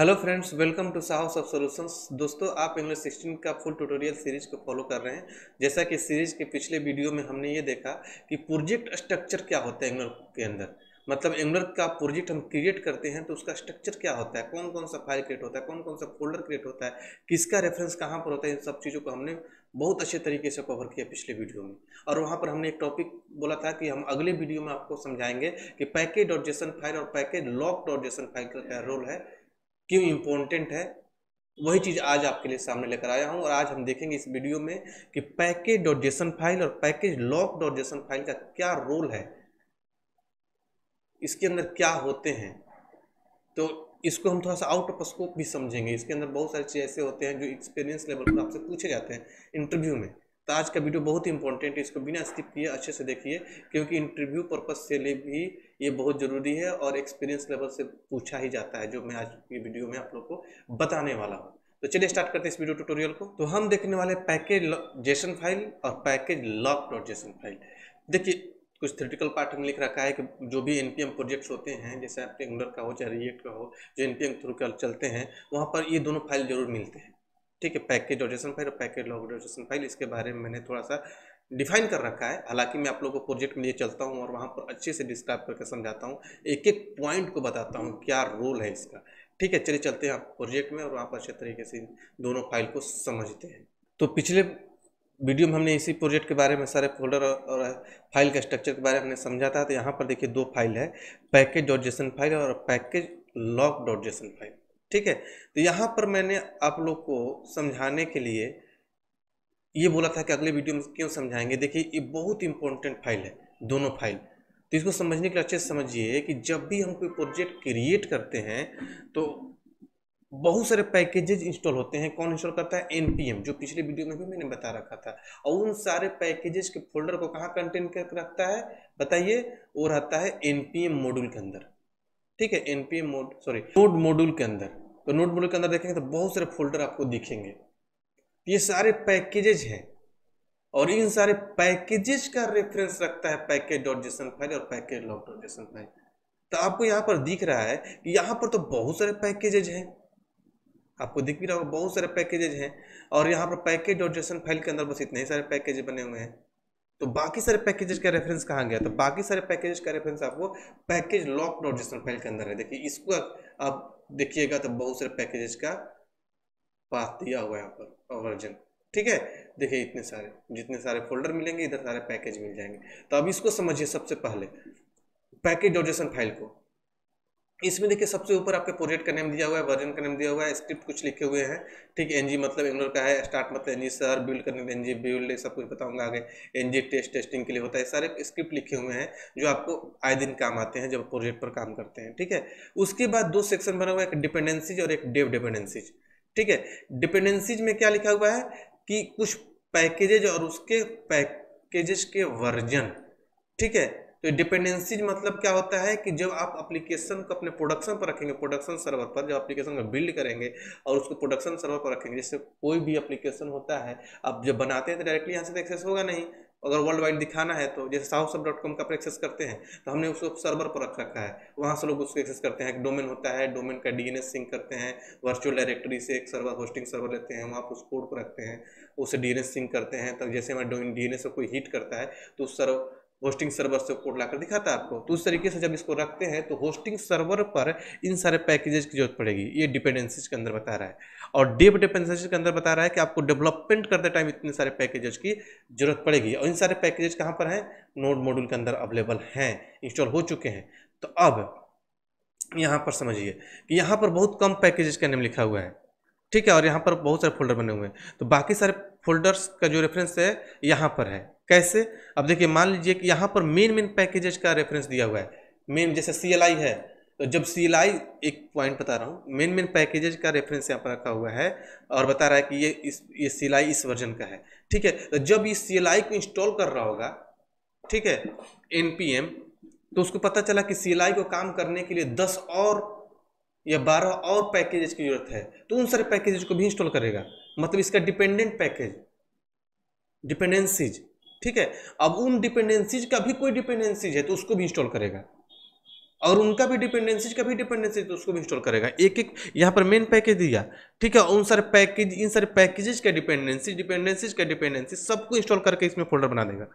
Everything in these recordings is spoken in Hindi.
hello friends welcome to Sahas of solutions दोस्तों आप इंग्लिश सिक्सटीन का फुल ट्यूटोरियल सीरीज को फॉलो कर रहे हैं जैसा कि सीरीज के पिछले वीडियो में हमने ये देखा कि प्रोजेक्ट स्ट्रक्चर क्या होता है इंग्लर के अंदर मतलब इंग्लर का प्रोजेक्ट हम क्रिएट करते हैं तो उसका स्ट्रक्चर क्या होता है कौन कौन सा फाइल क्रिएट होता है कौन कौन सा फोल्डर क्रिएट होता है किसका रेफरेंस कहाँ पर होता है इन सब चीज़ों को हमने बहुत अच्छे तरीके से कवर किया पिछले वीडियो में और वहाँ पर हमने एक टॉपिक बोला था कि हम अगले वीडियो में आपको समझाएंगे कि पैकेज डॉट जेसन फाइल और package lock dot JSON file का क्या रोल है क्यों इम्पोर्टेंट है वही चीज़ आज आपके लिए सामने लेकर आया हूँ और आज हम देखेंगे इस वीडियो में कि पैकेज डॉट जेसन फाइल और package lock dot JSON file का क्या रोल है इसके अंदर क्या होते हैं तो इसको हम थोड़ा सा आउट ऑफ स्कोप भी समझेंगे इसके अंदर बहुत सारे चीज़ ऐसे होते हैं जो एक्सपीरियंस लेवल पर आपसे पूछे जाते हैं इंटरव्यू में तो आज का वीडियो बहुत ही इंपॉर्टेंट है इसको बिना स्किप किए अच्छे से देखिए क्योंकि इंटरव्यू पर्पज़ से लिए भी ये बहुत ज़रूरी है और एक्सपीरियंस लेवल से पूछा ही जाता है जो मैं आज की वीडियो में आप लोग को बताने वाला हूँ तो चलिए स्टार्ट करते हैं इस वीडियो ट्यूटोरियल को तो हम देखने वाले पैकेज जेसन फाइल और package lock dot JSON file देखिए कुछ थ्रिटिकल पार्ट हमने लिख रखा है कि जो भी एन प्रोजेक्ट्स होते हैं जैसे आप एंगलर का हो चाहे रिएक्ट का हो जो एन के थ्रू चलते हैं वहाँ पर ये दोनों फाइल जरूर मिलते हैं ठीक है पैकेज ऑडिशन फाइल और पैकेज लॉग ऑडिशन फाइल इसके बारे में मैंने थोड़ा सा डिफाइन कर रखा है हालांकि मैं आप लोगों को प्रोजेक्ट में लिए चलता हूँ और वहाँ पर अच्छे से डिस्क्राइब करके समझाता हूँ एक एक पॉइंट को बताता हूँ क्या रोल है इसका ठीक है चलिए चलते हैं आप प्रोजेक्ट में और वहाँ पर अच्छे तरीके से दोनों फाइल को समझते हैं तो पिछले वीडियो में हमने इसी प्रोजेक्ट के बारे में सारे फोल्डर और फाइल का स्ट्रक्चर के बारे में हमने समझा था तो यहाँ पर देखिए दो फाइल है पैकेज डॉट जेसन फाइल और package lock dot JSON file ठीक है तो यहाँ पर मैंने आप लोग को समझाने के लिए ये बोला था कि अगले वीडियो में क्यों समझाएंगे देखिए ये बहुत इंपॉर्टेंट फाइल है दोनों फाइल तो इसको समझने के लिए अच्छे से समझिए कि जब भी हम कोई प्रोजेक्ट क्रिएट करते हैं तो बहुत सारे पैकेजेज इंस्टॉल होते हैं कौन इंस्टॉल करता है एनपीएम जो पिछले वीडियो में भी मैंने बता रखा था और उन सारे पैकेजेस के फोल्डर को कहाँ कंटेन कर रखता है बताइए वो रहता है एनपीएम मॉड्यूल के अंदर ठीक है P mode sorry node module के अंदर तो नोड मॉड्यूल के अंदर देखेंगे तो बहुत सारे फोल्डर आपको दिखेंगे तो ये सारे पैकेजेज हैं और इन सारे पैकेजेज का रेफरेंस रखता है पैकेज डॉट जेसन फाइल और package lock dot JSON file तो आपको यहाँ पर दिख रहा है कि यहाँ पर तो बहुत सारे पैकेजेज हैं आपको दिख भी रहा होगा बहुत सारे पैकेजेज हैं और यहाँ पर पैकेज डॉट जेसन फाइल के अंदर बस इतने ही सारे पैकेज बने हुए हैं तो बाकी सारे पैकेजेस का रेफरेंस कहाँ गया तो बाकी सारे पैकेजेस का रेफरेंस आपको पैकेज लॉक नोट जिसमें फाइल के अंदर है देखिए इसको आप देखिएगा तो बहुत सारे पैकेजेस का पाथ दिया हुआ है यहाँ पर वर्जन ठीक है देखिए इतने सारे जितने सारे फोल्डर मिलेंगे इधर सारे पैकेज मिल जाएंगे तो अब इसको समझिए सबसे पहले पैकेज डॉट फाइल को इसमें देखिए सबसे ऊपर आपके प्रोजेक्ट का नेम दिया हुआ है वर्जन का नेम दिया हुआ है स्क्रिप्ट कुछ लिखे हुए हैं ठीक एनजी मतलब एंगुलर का है स्टार्ट मतलब एनजी सर बिल्ड करने एनजी बिल्ड सब कुछ बताऊंगा आगे एनजी टेस्ट टेस्टिंग के लिए होता है सारे स्क्रिप्ट लिखे हुए हैं जो आपको आए दिन काम आते हैं जब प्रोजेक्ट पर काम करते हैं ठीक है उसके बाद दो सेक्शन बना हुआ है एक डिपेंडेंसीज और एक डेव डिपेंडेंसीज ठीक है डिपेंडेंसीज में क्या लिखा हुआ है कि कुछ पैकेजेज और उसके पैकेजेस के वर्जन ठीक है तो डिपेंडेंसीज मतलब क्या होता है कि जब आप एप्लीकेशन को अपने प्रोडक्शन पर रखेंगे प्रोडक्शन सर्वर पर जब एप्लीकेशन को बिल्ड करेंगे और उसको प्रोडक्शन सर्वर पर रखेंगे जैसे कोई भी एप्लीकेशन होता है आप जब बनाते हैं तो डायरेक्टली यहाँ से एक्सेस तो होगा नहीं अगर वर्ल्ड वाइड दिखाना है तो जैसे साहू सब डॉट कॉम का एक्सेस करते हैं तो हमने उसको सर्वर पर रख रखा है वहाँ से लोग उसको एक्सेस करते हैं एक डोमेन होता है डोमेन का डीएनएस सिंक करते हैं वर्चुअल डायरेक्टरी से एक सर्वर होस्टिंग सर्वर लेते हैं वहाँ पर उस कोड पर रखते हैं उसे डीएनएस सिंक करते हैं तब तो जैसे हमारे डोमेन डी को कोई हीट करता है तो उस सर्व होस्टिंग सर्वर से कोड लाकर दिखाता है आपको तो उस तरीके से जब इसको रखते हैं तो होस्टिंग सर्वर पर इन सारे पैकेजेस की जरूरत पड़ेगी ये डिपेंडेंसीज के अंदर बता रहा है और डेप डिपेंडेंसीज के अंदर बता रहा है कि आपको डेवलपमेंट करते टाइम इतने सारे पैकेजेस की जरूरत पड़ेगी और इन सारे पैकेजेस कहाँ पर हैं नोड मॉड्यूल के अंदर अवेलेबल हैं इंस्टॉल हो चुके हैं तो अब यहाँ पर समझिए कि यहाँ पर बहुत कम पैकेजेस का नेम लिखा हुआ है ठीक है और यहाँ पर बहुत सारे फोल्डर बने हुए हैं तो बाकी सारे फोल्डर्स का जो रेफरेंस है यहाँ पर है कैसे अब देखिए मान लीजिए कि यहाँ पर मेन मेन पैकेजेज का रेफरेंस दिया हुआ है मेन जैसे सी है तो जब सी एक पॉइंट बता रहा हूँ मेन मेन पैकेजेज का रेफरेंस यहाँ पर रखा हुआ है और बता रहा है कि ये इस ये सी इस वर्जन का है ठीक है तो जब ये सी को इंस्टॉल कर रहा होगा ठीक है एन तो उसको पता चला कि सी को काम करने के लिए दस और या बारह और पैकेजेज की जरूरत है तो उन सारे पैकेजेज को भी इंस्टॉल करेगा मतलब इसका डिपेंडेंट पैकेज डिपेंडेंसीज ठीक है अब उन डिपेंडेंसीज का भी कोई डिपेंडेंसीज है तो उसको भी इंस्टॉल करेगा और उनका भी डिपेंडेंसीज का भी डिपेंडेंसी तो उसको भी इंस्टॉल करेगा एक एक यहाँ पर मेन पैकेज दिया ठीक है उन सारे पैकेज इन सारे पैकेजेज का डिपेंडेंसी डिपेंडेंसीज का डिपेंडेंसी सबको इंस्टॉल करके इसमें फोल्डर बना देगा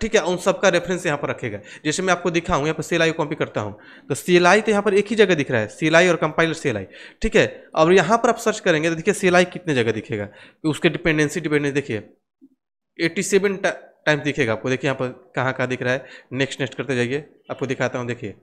ठीक है उन सबका रेफरेंस यहाँ पर रखेगा जैसे मैं आपको दिखाऊँ यहाँ पर सिलाई कॉपी करता हूँ तो सिलाई तो यहाँ पर एक ही जगह दिख रहा है सिलाई और कंपाइलर सिलाई ठीक है और यहाँ पर आप सर्च करेंगे तो देखिए सिलाई कितने जगह दिखेगा तो उसके डिपेंडेंसी डिपेंडेंसी देखिए एट्टी सेवन टाइम दिखेगा आपको देखिए यहाँ पर कहाँ कहाँ दिख रहा है नेक्स्ट नेक्स्ट करते जाइए आपको दिखाता हूँ देखिए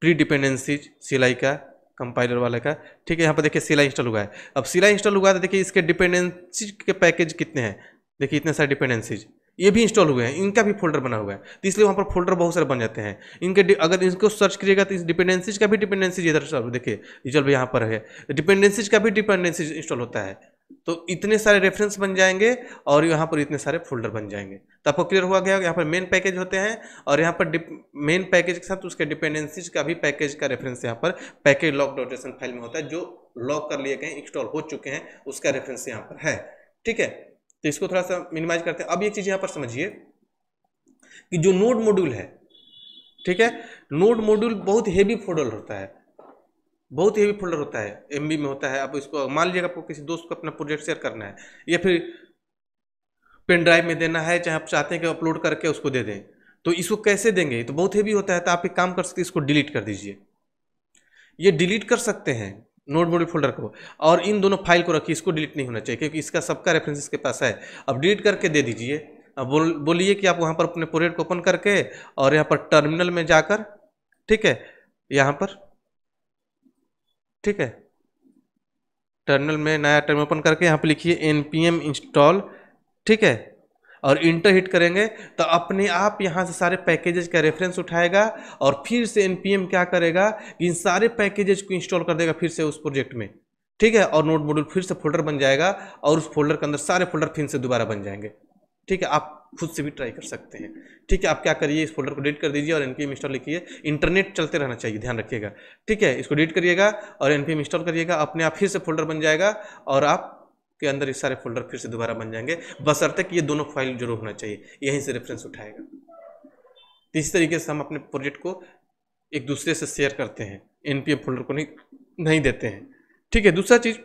प्री डिपेंडेंसीज सिलाई का कंपाइलर वाले का ठीक है यहाँ पर देखिए सिलाई इंस्टॉल हुआ है अब सिलाई इंस्टॉल हुआ है तो देखिए इसके डिपेंडेंसी के पैकेज कितने हैं देखिए इतने सारे डिपेंडेंसीज ये भी इंस्टॉल हुए हैं इनका भी फोल्डर बना हुआ है तो इसलिए वहाँ पर फोल्डर बहुत सारे बन जाते हैं इनके अगर इनको सर्च करिएगा तो इस डिपेंडेंसीज का भी डिपेंडेंसीज इधर सर देखिए रिजल्ट यहाँ पर है डिपेंडेंसीज का भी डिपेंडेंसीज इंस्टॉल होता है तो इतने सारे रेफरेंस बन जाएंगे और यहाँ पर इतने सारे फोल्डर बन जाएंगे तो आपको क्लियर हुआ गया यहाँ पर मेन पैकेज होते हैं और यहाँ पर मेन पैकेज के साथ उसके डिपेंडेंसीज का भी पैकेज का रेफरेंस यहाँ पर पैकेज लॉक डोटेशन फाइल में होता है जो लॉक कर लिए गए इंस्टॉल हो चुके हैं उसका रेफरेंस यहाँ पर है ठीक है तो इसको थोड़ा सा मिनिमाइज करते हैं अब ये चीज़ यहाँ पर समझिए कि जो नोड मॉड्यूल है ठीक है नोड मॉड्यूल बहुत हेवी फोल्डर होता है बहुत हेवी फोल्डर होता है एम में होता है आप इसको मान लीजिएगा आपको किसी दोस्त को अपना प्रोजेक्ट शेयर करना है या फिर पेन ड्राइव में देना है चाहे आप चाहते हैं कि अपलोड करके उसको दे दें तो इसको कैसे देंगे तो बहुत हेवी होता है तो आप एक काम कर सकते इसको डिलीट कर दीजिए ये डिलीट कर सकते हैं नोट मोडी फोल्डर को और इन दोनों फाइल को रखिए इसको डिलीट नहीं होना चाहिए क्योंकि इसका सबका रेफरेंस इसके पास है अब डिलीट करके दे दीजिए अब बोल बोलिए कि आप वहाँ पर अपने प्रोजेक्ट को ओपन करके और यहाँ पर टर्मिनल में जाकर ठीक है यहाँ पर ठीक है टर्मिनल में नया टर्म ओपन करके यहाँ पे लिखिए एन पी एम इंस्टॉल ठीक है और इंटर हिट करेंगे तो अपने आप यहाँ से सारे पैकेजेज का रेफरेंस उठाएगा और फिर से एन क्या करेगा कि इन सारे पैकेजेज को इंस्टॉल कर देगा फिर से उस प्रोजेक्ट में ठीक है और नोट मॉड्यूल फिर से फोल्डर बन जाएगा और उस फोल्डर के अंदर सारे फोल्डर फिर से दोबारा बन जाएंगे ठीक है आप खुद से भी ट्राई कर सकते हैं ठीक है आप क्या करिए इस फोल्डर को डिलीट कर दीजिए और एन पी इंस्टॉल लिखिए इंटरनेट चलते रहना चाहिए ध्यान रखिएगा ठीक है इसको डिलीट करिएगा और एन पी इंस्टॉल करिएगा अपने आप फिर से फोल्डर बन जाएगा और आप के अंदर ये सारे फोल्डर फिर से दोबारा बन जाएंगे बसरते कि ये दोनों फाइल जरूर होना चाहिए यहीं से रेफरेंस उठाएगा तो इसी तरीके से हम अपने प्रोजेक्ट को एक दूसरे से शेयर करते हैं एन फोल्डर को नहीं नहीं देते हैं ठीक है दूसरा चीज़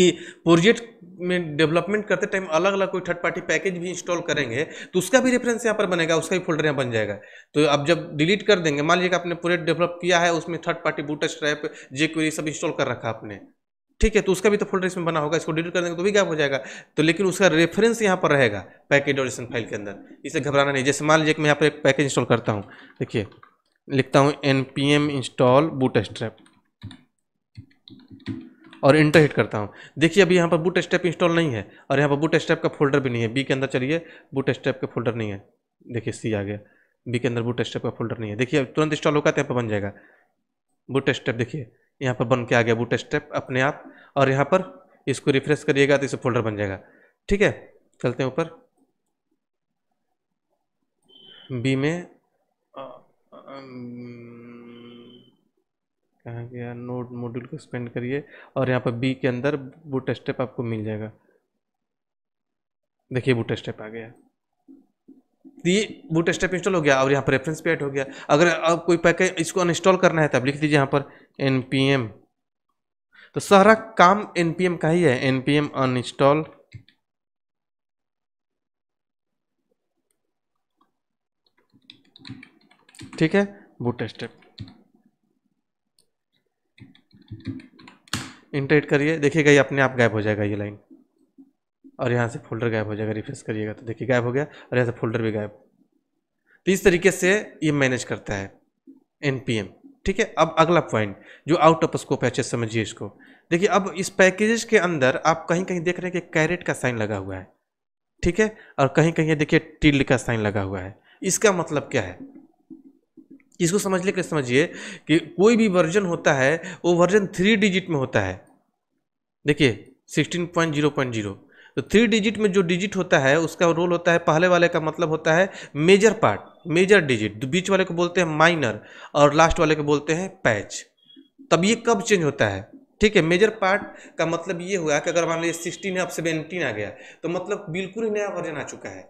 कि प्रोजेक्ट में डेवलपमेंट करते टाइम अलग अलग कोई थर्ड पार्टी पैकेज भी इंस्टॉल करेंगे तो उसका भी रेफरेंस यहाँ पर बनेगा उसका भी फोल्डर यहाँ बन जाएगा तो आप जब डिलीट कर देंगे मान लीजिए आपने प्रोजेक्ट डेवलप किया है उसमें third party bootstrap jQuery सब इंस्टॉल कर रखा आपने ठीक है तो उसका भी तो फोल्डर इसमें बना होगा इसको डिलीट कर देंगे तो भी गैप हो जाएगा तो लेकिन उसका रेफरेंस यहाँ पर रहेगा पैकेज ऑडिशन फाइल के अंदर इसे घबराना नहीं जैसे मान लीजिए कि मैं यहाँ पर एक पैकेज इंस्टॉल करता हूँ देखिए लिखता हूँ N P M install bootstrap और इंटर हिट करता हूँ देखिए अभी यहाँ पर बूट स्टेप इंस्टॉल नहीं है और यहाँ पर बूट स्टेप का फोल्डर भी नहीं है बी के अंदर चलिए बूट स्टेप का फोल्डर नहीं है देखिए सी आ गया बी के अंदर बूट स्टेप का फोल्डर नहीं है देखिए अब तुरंत इंस्टॉल होगा तो यहाँ पर बन जाएगा बूट स्टेप देखिए यहाँ पर बन के आ गया बूट स्टेप अपने आप और यहाँ पर इसको रिफ्रेश करिएगा तो इसे फोल्डर बन जाएगा ठीक है चलते हैं ऊपर बी में कहाँ गया नोड मॉड्यूल को एक्सपेंड करिए और यहाँ पर बी के अंदर बूट स्टेप आपको मिल जाएगा देखिए बूट स्टेप आ गया तो ये बूट स्टेप इंस्टॉल हो गया और यहाँ पर रेफरेंस पे ऐड हो गया अगर आप कोई पैकेज इसको अनइंस्टॉल करना है तब लिख दीजिए यहाँ पर एन तो सारा काम एन का ही है एन पी एम अनइंस्टॉल ठीक है बूट स्टेप इंटरेट करिए देखिएगा ये अपने आप गायब हो जाएगा ये लाइन और यहाँ से फोल्डर गायब हो जाएगा रिफ्रेश करिएगा तो देखिए गायब हो गया और यहाँ से फोल्डर भी गायब तो इस तरीके से ये मैनेज करता है एम ठीक है अब अगला पॉइंट जो आउट ऑफ स्कोप है अच्छे समझिए इसको देखिए अब इस पैकेजेस के अंदर आप कहीं कहीं देख रहे हैं कि कैरेट का साइन लगा हुआ है ठीक है और कहीं कहीं देखिए टिल्ड का साइन लगा हुआ है इसका मतलब क्या है इसको समझ ले समझिए कि कोई भी वर्जन होता है वो वर्जन थ्री डिजिट में होता है देखिए sixteen point zero point zero तो थ्री डिजिट में जो डिजिट होता है उसका रोल होता है पहले वाले का मतलब होता है मेजर पार्ट मेजर डिजिट बीच वाले को बोलते हैं माइनर और लास्ट वाले को बोलते हैं पैच तब ये कब चेंज होता है ठीक है मेजर पार्ट का मतलब ये हुआ कि अगर मान लीजिए सिक्सटीन है अब सेवेंटीन आ गया तो मतलब बिल्कुल ही नया वर्जन आ चुका है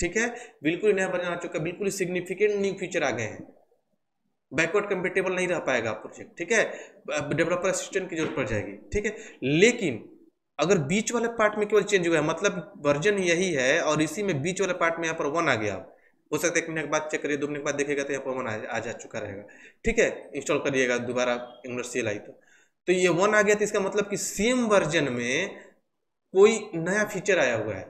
ठीक है बिल्कुल नया वर्जन आ चुका है बिल्कुल सिग्निफिकेंट न्यू फीचर आ गए हैं बैकवर्ड कंपेटेबल नहीं रह पाएगा प्रोजेक्ट ठीक है डेवलपर असिस्टेंट की जरूरत पड़ जाएगी ठीक है लेकिन अगर बीच वाले पार्ट में केवल चेंज हुआ है मतलब वर्जन यही है और इसी में बीच वाले पार्ट में यहाँ पर वन आ गया हो सकता है एक मिनट के बाद चेक करिए दो मिनट के बाद देखेगा तो यहाँ पर वन आ जा चुका रहेगा ठीक है इंस्टॉल करिएगा दोबारा इंग्लिश सेल आई तो तो ये वन आ गया तो इसका मतलब कि सेम वर्जन में कोई नया फीचर आया हुआ है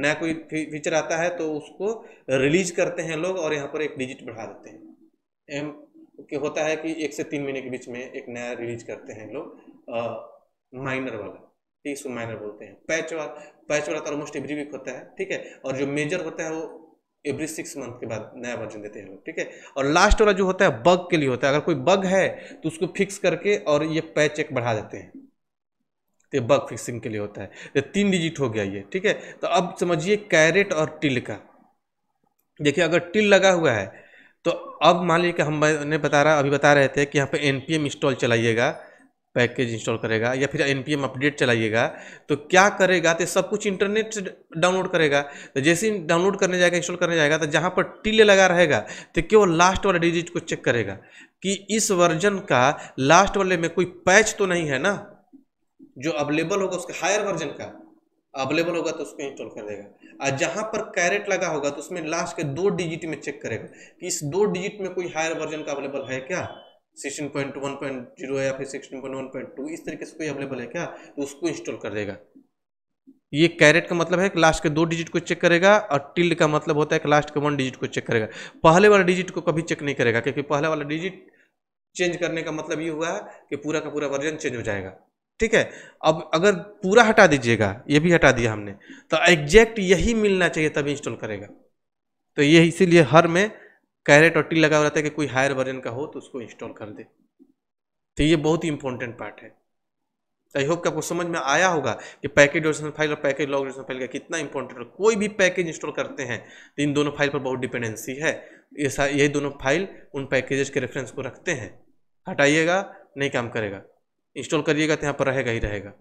नया कोई फीचर आता है तो उसको रिलीज करते हैं लोग और यहाँ पर एक डिजिट बढ़ा देते हैं एम के होता है कि एक से तीन महीने के बीच में एक नया रिलीज करते हैं लोग माइनर वाला ठीक इसको माइनर बोलते हैं पैच वाला पैच वाला तो ऑलमोस्ट एवरी वीक होता है ठीक है और जो मेजर होता है वो एवरी सिक्स मंथ के बाद नया वर्जन देते हैं लोग ठीक है और लास्ट वाला जो होता है बग के लिए होता है अगर कोई बग है तो उसको फिक्स करके और ये पैच एक बढ़ा देते हैं तो बग फिक्सिंग के लिए होता है तो तीन डिजिट हो गया ये ठीक है तो अब समझिए कैरेट और टिल का देखिए अगर टिल लगा हुआ है तो अब मान लीजिए कि हम ने बता रहा अभी बता रहे थे कि यहाँ पे एन इंस्टॉल चलाइएगा पैकेज इंस्टॉल करेगा या फिर एन अपडेट चलाइएगा तो क्या करेगा तो सब कुछ इंटरनेट से डाउनलोड करेगा तो जैसे ही डाउनलोड करने जाएगा इंस्टॉल करने जाएगा तो जहाँ पर टिल लगा रहेगा तो केवल लास्ट वाला डिजिट को चेक करेगा कि इस वर्जन का लास्ट वाले में कोई पैच तो नहीं है ना जो अवेलेबल होगा उसका हायर वर्जन का अवेलेबल होगा तो उसको इंस्टॉल कर देगा और जहाँ पर कैरेट लगा होगा तो उसमें लास्ट के दो डिजिट में चेक करेगा कि इस दो डिजिट में कोई हायर वर्जन का अवेलेबल है क्या 16.1.0 या फिर 16.1.2 इस तरीके से कोई अवेलेबल है क्या तो उसको इंस्टॉल कर देगा ये कैरेट का मतलब है कि लास्ट के दो डिजिट को चेक करेगा और टिल्ड का मतलब होता है कि लास्ट के वन डिजिट को चेक करेगा पहले वाला डिजिट को कभी चेक नहीं करेगा क्योंकि पहले वाला डिजिट चेंज करने का मतलब ये हुआ है कि पूरा का पूरा वर्जन चेंज हो जाएगा ठीक है अब अगर पूरा हटा दीजिएगा ये भी हटा दिया हमने तो एग्जैक्ट यही मिलना चाहिए तभी इंस्टॉल करेगा तो ये इसीलिए हर में कैरेट और टी लगा हुआ रहता है कि कोई हायर वर्जन का हो तो उसको इंस्टॉल कर दे तो ये बहुत ही इंपॉर्टेंट पार्ट है आई होप कि आपको समझ में आया होगा कि पैकेज ओरिजिनल फाइल और पैकेज लॉग ओरिजिनल फाइल का कितना इंपॉर्टेंट है कोई भी पैकेज इंस्टॉल करते हैं तो इन दोनों फाइल पर बहुत डिपेंडेंसी है ये यही दोनों फाइल उन पैकेजेस के रेफरेंस को रखते हैं हटाइएगा नहीं काम करेगा इंस्टॉल करिएगा तो यहाँ पर रहेगा ही रहेगा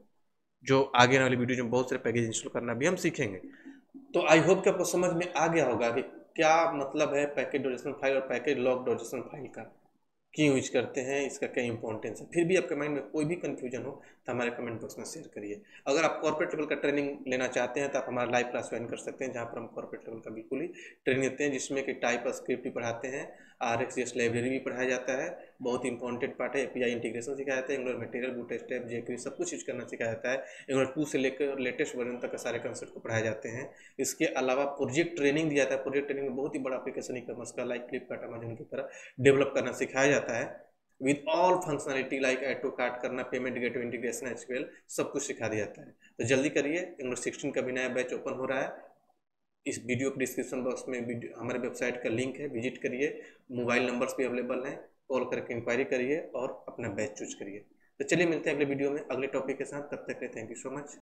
जो आगे वाली वीडियो में बहुत सारे पैकेज इंस्टॉल करना भी हम सीखेंगे तो आई होप कि आपको समझ में आ गया होगा कि क्या मतलब है पैकेज डोजेशन फाइल और पैकेज लॉक डोजेशन फाइल का क्यों यूज करते हैं इसका क्या इंपॉर्टेंस है फिर भी आपके माइंड में कोई भी कन्फ्यूजन हो तो हमारे कमेंट बॉक्स में शेयर करिए अगर आप कॉर्पोरेट लेवल का ट्रेनिंग लेना चाहते हैं तो आप हमारा लाइव क्लास ज्वाइन कर सकते हैं जहाँ पर हम कॉर्पोरेट लेवल का बिल्कुल ही ट्रेनिंग देते हैं जिसमें कि टाइप और स्क्रिप्ट भी पढ़ाते हैं आर एक्स एस लाइब्रेरी भी पढ़ाया जाता है बहुत इंपॉर्टेंट पार्ट है एपीआई इंटीग्रेशन सिखाया जाता है Angular material bootstrap JQ सब कुछ यूज करना सिखाया जाता है एंगुलर टू से लेकर लेटेस्ट वर्जन तक सारे कंसेप्ट को पढ़ाए जाते हैं इसके अलावा प्रोजेक्ट ट्रेनिंग दिया जाता है प्रोजेक्ट ट्रेनिंग में बहुत ही बड़ा अपलीकेशन ई कॉमर्स का लाइक फ्लिपकार्ट अमेजन की तरह डेवलप करना सिखाया जाता है with all functionality like add to cart करना पेमेंट गेट इंटीग्रेशन एच सब कुछ सिखा दिया जाता है तो जल्दी करिए एंगुलर सिक्सटीन का भी नया बैच ओपन हो रहा है इस वीडियो के डिस्क्रिप्शन बॉक्स में हमारे वेबसाइट का लिंक है विजिट करिए मोबाइल नंबर्स भी अवेलेबल हैं कॉल करके इंक्वायरी करिए और अपना बैच चूज करिए तो चलिए मिलते हैं अगले वीडियो में अगले टॉपिक के साथ तब तक के थैंक यू सो मच